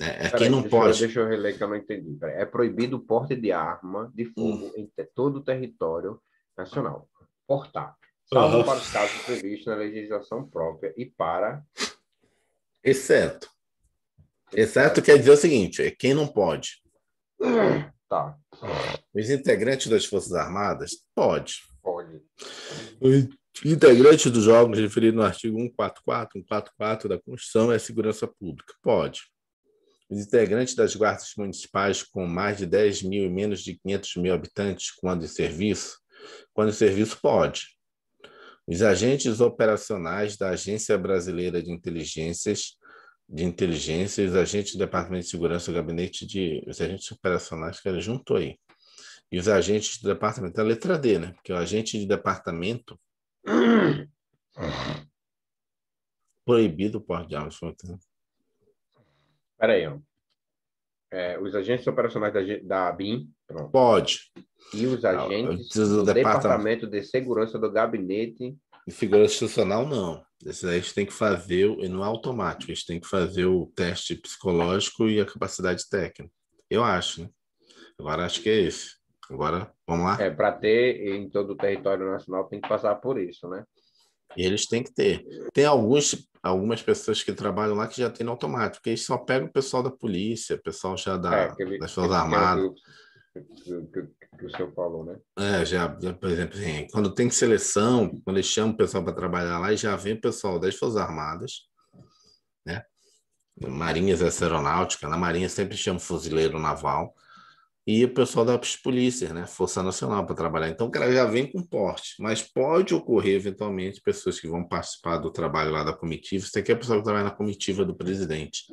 é, é quem não deixa, pode. Deixa eu reler que eu não entendi. É proibido o porte de arma de fogo hum. em todo o território nacional. Portar. Ah. Salvo uhum. para os casos previstos na legislação própria e para. Exceto. Exceto quer dizer o seguinte: é quem não pode. tá. Os integrantes das Forças Armadas? Pode. Pode. Os integrantes dos órgãos referidos no artigo 144, 144 da Constituição é segurança pública? Pode. Os integrantes das guardas municipais com mais de 10 mil e menos de 500 mil habitantes, quando em serviço, quando em serviço pode. Os agentes operacionais da Agência Brasileira de Inteligências, de inteligência, os agentes do Departamento de Segurança, o gabinete de. os agentes operacionais que ele juntou aí. E os agentes do departamento, a letra D, né? Porque o agente de departamento. proibido o porte de armas. Espera aí, ó. É, os agentes operacionais da, da Pronto. Pode. E os ah, agentes do, do departamento. departamento de Segurança do Gabinete. De figura institucional, não. Esses aí a gente tem que fazer, e não é automático, a gente tem que fazer o teste psicológico e a capacidade técnica. Eu acho, né? Agora acho que é esse. Agora, vamos lá? É, para ter em todo o território nacional tem que passar por isso, né? E eles têm que ter. Tem alguns, algumas pessoas que trabalham lá que já tem no automático, porque eles só pegam o pessoal da polícia, o pessoal já da, é, aquele, das Forças Armadas. Que, que o senhor falou, né? É, já, já por exemplo, assim, quando tem seleção, quando eles chamam o pessoal para trabalhar lá, e já vem o pessoal das Forças Armadas, né? Marinhas Aeronáutica, na Marinha sempre chama fuzileiro naval, e o pessoal da polícia, né? Força Nacional para trabalhar. Então, o cara já vem com porte, mas pode ocorrer, eventualmente, pessoas que vão participar do trabalho lá da comitiva. Isso aqui é a pessoa que trabalha na comitiva do presidente.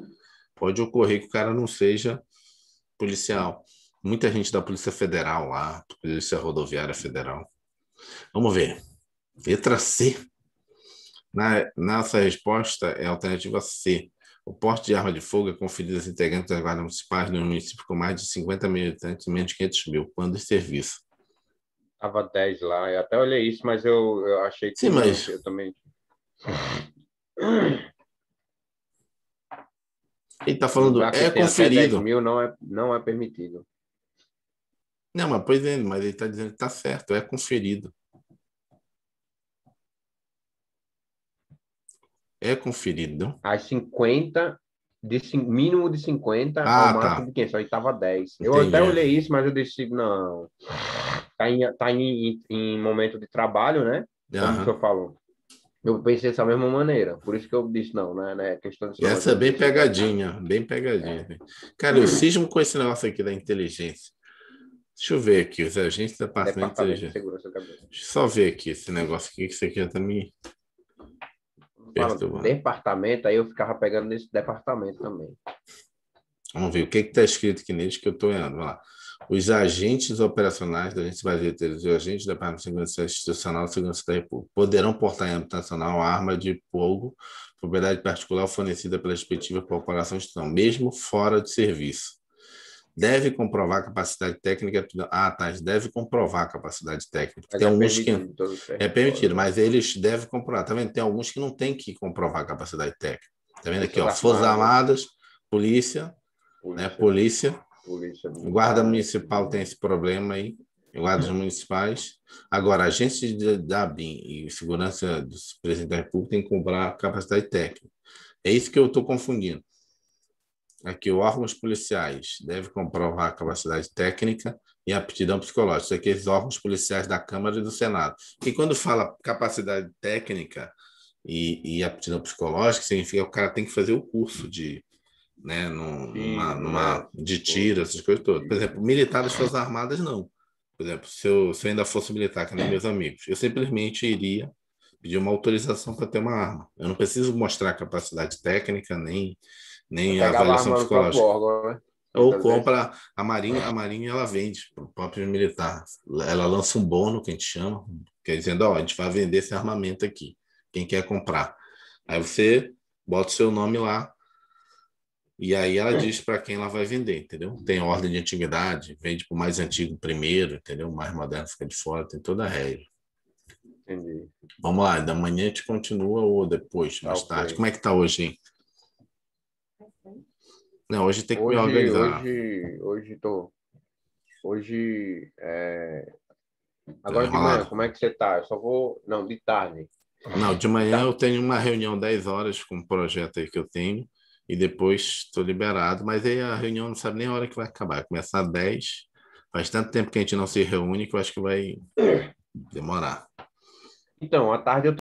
Pode ocorrer que o cara não seja policial. Muita gente da Polícia Federal lá, Polícia Rodoviária Federal. Vamos ver. Letra C. Na, nossa resposta é alternativa C. O porte de arma de fogo é conferido aos integrantes das guardas municipais no município com mais de 50 mil habitantes e menos de 500 mil, quando em serviço. Estava 10 lá, eu até olhei isso, mas eu, eu achei que. Sim, mas. Eu também. Ele está falando, é conferido. mil não é, não é permitido. Não, mas pois é, mas ele está dizendo que está certo, é conferido. é conferido? As 50, de, mínimo de 50 ah, ao tá. máximo tá. de 500, aí estava 10. Entendi. Eu até olhei isso, mas eu disse, não, tá em, tá em, em momento de trabalho, né? Como uhum. o senhor falou. Eu pensei dessa mesma maneira, por isso que eu disse não, né? né é questão de Essa é bem pegadinha, bem pegadinha. É. Cara, eu cismo com esse negócio aqui da inteligência. Deixa eu ver aqui, os agentes da parte da inteligência. Deixa eu só ver aqui esse negócio aqui, que isso aqui já tá me Perturbado. departamento, aí eu ficava pegando nesse departamento também. Vamos ver o que está escrito aqui nele que eu estou olhando. Vamos lá. Os agentes operacionais da Agência Brasileira de Terrorismo e agentes da Departamento de Segurança Institucional e Segurança da República poderão portar em âmbito nacional arma de fogo, propriedade particular fornecida pela respectiva corporação institucional, mesmo fora de serviço deve comprovar capacidade técnica. Ah, tá, deve comprovar capacidade técnica. Mas tem é alguns que então, é, é permitido, mas eles devem comprovar. Tá vendo? Tem alguns que não tem que comprovar capacidade técnica. Tá vendo aqui, ó, Forças Armadas, polícia, polícia, né, polícia, polícia guarda municipal tem esse problema aí, guardas hum. municipais. Agora, agentes da BIM e segurança do presidente da República tem que comprar capacidade técnica. É isso que eu estou confundindo é que órgãos policiais devem comprovar a capacidade técnica e aptidão psicológica, isso aqui é os órgãos policiais da Câmara e do Senado. E quando fala capacidade técnica e, e aptidão psicológica, significa que o cara tem que fazer o curso de, né, numa, né, numa, tipo, de tiro, essas coisas todas. Por exemplo, militar das Forças Armadas, não. Por exemplo, se eu, se eu ainda fosse militar, que nem meus amigos, eu simplesmente iria pedir uma autorização para ter uma arma. Eu não preciso mostrar capacidade técnica, nem nem a avaliação psicológica. Órgão, né? Ou compra a Marinha, a Marinha ela vende para o próprio militar. Ela lança um bônus que a gente chama, quer é dizendo, ó, a gente vai vender esse armamento aqui. Quem quer comprar? Aí você bota o seu nome lá, e aí ela diz para quem ela vai vender, entendeu? Tem ordem de antiguidade, vende para o mais antigo primeiro, entendeu? O mais moderno fica de fora, tem toda a regra. Entendi. Vamos lá, da manhã a gente continua ou depois, mais tá okay. tarde. Como é que tá hoje, hein? Não, hoje tem que hoje, me organizar. Hoje, hoje tô. Hoje. É... Agora de tá manhã, como é que você tá? Eu só vou. Não, de tarde. Não, de manhã tá. eu tenho uma reunião 10 horas com um projeto aí que eu tenho. E depois estou liberado, mas aí a reunião não sabe nem a hora que vai acabar. começar às 10. Faz tanto tempo que a gente não se reúne que eu acho que vai é. demorar. Então, à tarde eu tô...